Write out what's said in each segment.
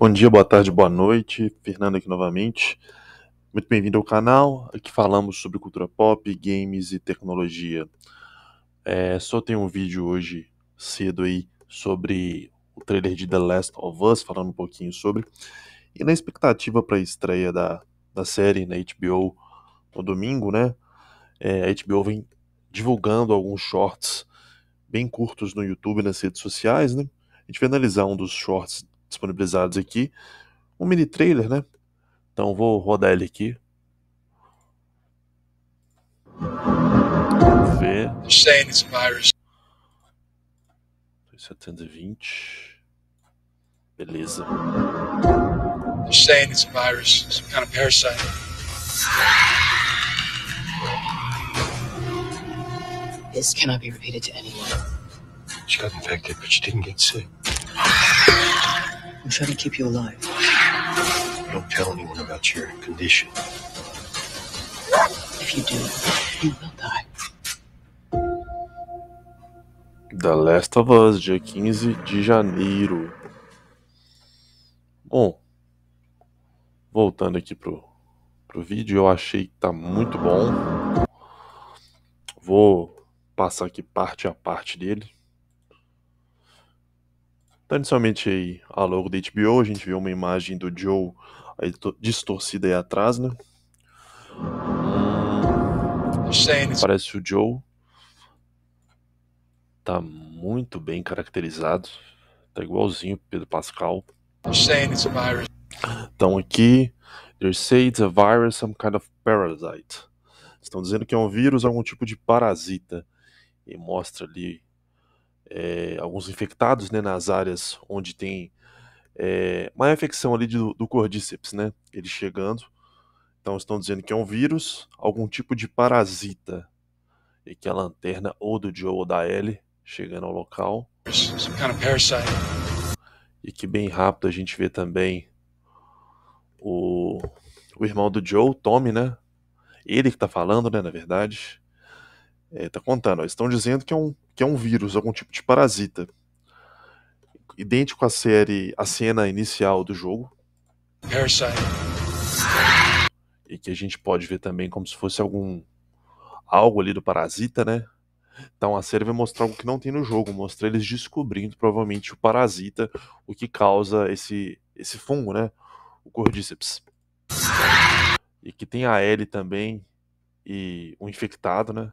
Bom dia, boa tarde, boa noite. Fernando aqui novamente. Muito bem-vindo ao canal. Aqui falamos sobre cultura pop, games e tecnologia. É, só tem um vídeo hoje cedo aí sobre o trailer de The Last of Us, falando um pouquinho sobre. E na expectativa para a estreia da, da série na HBO no domingo, né? É, a HBO vem divulgando alguns shorts bem curtos no YouTube e nas redes sociais, né? A gente vai analisar um dos shorts disponibilizados aqui, um mini trailer, né? Então vou rodar ele aqui. Vamos ver. Shane Virus. 720. Beleza. Shane virus, some kind of parasite. This cannot be repeated to anyone. She got infected, but she didn't get sick. I'm trying to keep you alive. Don't tell anyone about your condition. If you do, you will die. The Last of Us, dia 15 de janeiro. Bom, voltando aqui pro, pro vídeo, eu achei que tá muito bom. Vou passar aqui parte a parte dele. Tradicionalmente então, aí, a logo da HBO, a gente viu uma imagem do Joe aí, distorcida aí atrás, né? Gente. Hum, Parece o Joe. Tá muito bem caracterizado. Tá igualzinho Pedro Pascal. então aqui, they say it's a virus, some kind of parasite. Estão dizendo que é um vírus, algum tipo de parasita. E mostra ali é, alguns infectados né, nas áreas onde tem é, infecção ali do, do cordíceps, né? Ele chegando. Então estão dizendo que é um vírus, algum tipo de parasita. E que a lanterna ou do Joe ou da Ellie chegando ao local. E que bem rápido a gente vê também o, o irmão do Joe, Tommy, né? Ele que tá falando, né, na verdade. É, tá contando. Ó, estão dizendo que é um, que é um vírus, algum tipo de parasita, idêntico à série, à cena inicial do jogo. Parasite. E que a gente pode ver também como se fosse algum algo ali do parasita, né? Então a série vai mostrar algo que não tem no jogo, mostra eles descobrindo provavelmente o parasita, o que causa esse esse fungo, né? O Cordyceps. E que tem a L também e o infectado, né?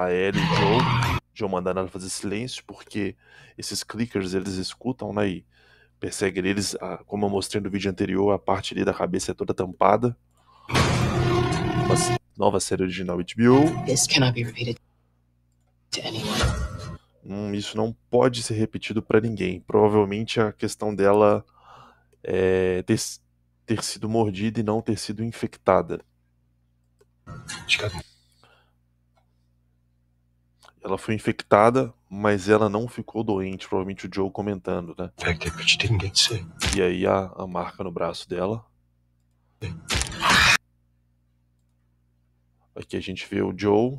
a Ellie e o Joe. Joe mandando ela fazer silêncio, porque esses clickers eles escutam, né? E perseguem eles. Ah, como eu mostrei no vídeo anterior, a parte ali da cabeça é toda tampada. Uma nova série original HBO. This cannot be repeated anyone. Hum, isso não pode ser repetido para ninguém. Provavelmente a questão dela é ter, ter sido mordida e não ter sido infectada. Chicago ela foi infectada, mas ela não ficou doente, provavelmente o Joe comentando, né? É, e aí a, a marca no braço dela. Aqui a gente vê o Joe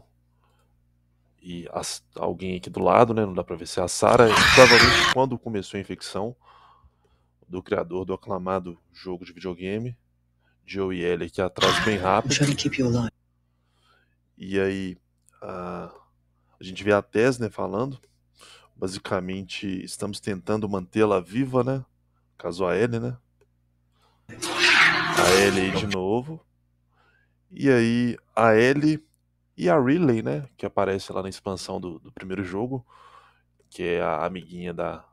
e alguém aqui do lado, né? Não dá pra ver se é a Sarah. Provavelmente quando começou a infecção do criador do aclamado jogo de videogame, Joe e Ellie aqui atrás bem rápido. E aí a gente vê a tesne né, falando, basicamente estamos tentando mantê-la viva, né? Caso a L, né? A L aí de novo. E aí a L e a Riley, né? Que aparece lá na expansão do, do primeiro jogo, que é a amiguinha da,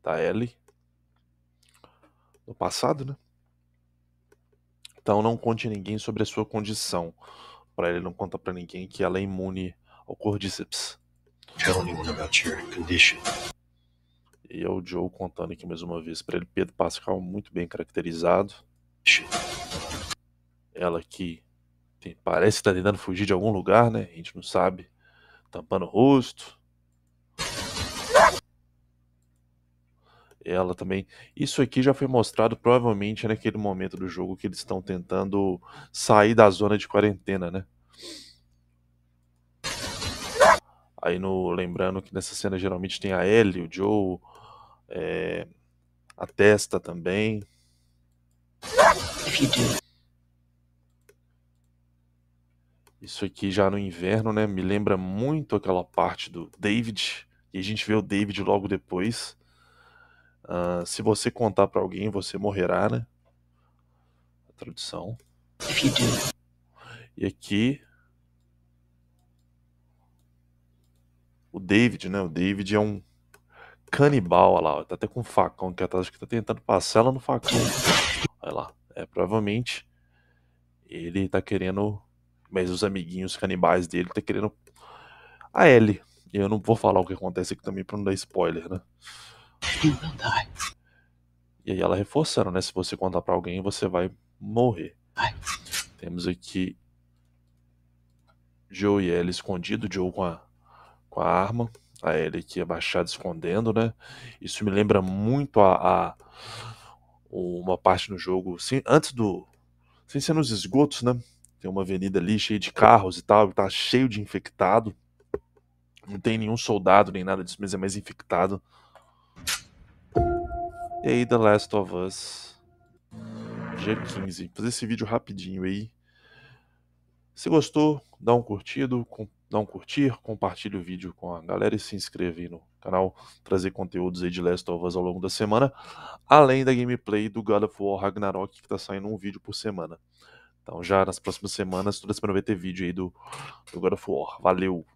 da Ellie no passado, né? Então não conte a ninguém sobre a sua condição. Para ele não conta para ninguém que ela é imune ao cordyceps. Tell anyone about your condition. E é o Joe contando aqui mais uma vez para ele, Pedro Pascal, muito bem caracterizado. Ela que tem, parece que tá tentando fugir de algum lugar, né? A gente não sabe. Tampando o rosto. Ela também. Isso aqui já foi mostrado provavelmente naquele momento do jogo que eles estão tentando sair da zona de quarentena, né? Aí no, lembrando que nessa cena geralmente tem a Ellie, o Joe, é, a testa também. Isso aqui já no inverno, né? Me lembra muito aquela parte do David. E a gente vê o David logo depois. Uh, se você contar para alguém, você morrerá, né? A tradução. E aqui o David, né? O David é um canibal, olha lá, tá até com um facão aqui atrás, acho que tá tentando passar ela no facão. Olha lá, é, provavelmente ele tá querendo, mas os amiguinhos canibais dele tá querendo a L. Eu não vou falar o que acontece aqui também pra não dar spoiler, né? E aí ela reforçando, né? Se você contar para alguém, você vai morrer. Temos aqui Joe e Ellie escondido, Joe com a com a arma, a Ellie abaixada escondendo, né? Isso me lembra muito a, a uma parte no jogo, sim, antes do. Sem ser nos esgotos, né? Tem uma avenida ali cheia de carros e tal, e tá cheio de infectado. Não tem nenhum soldado nem nada disso, mas é mais infectado. E aí, The Last of Us. g 15. fazer esse vídeo rapidinho aí. Se gostou, dá um curtido, compartilha dá um curtir, compartilhe o vídeo com a galera e se inscreva aí no canal, trazer conteúdos aí de Last of Us ao longo da semana, além da gameplay do God of War Ragnarok, que está saindo um vídeo por semana. Então já nas próximas semanas, toda semana vai ter vídeo aí do, do God of War. Valeu!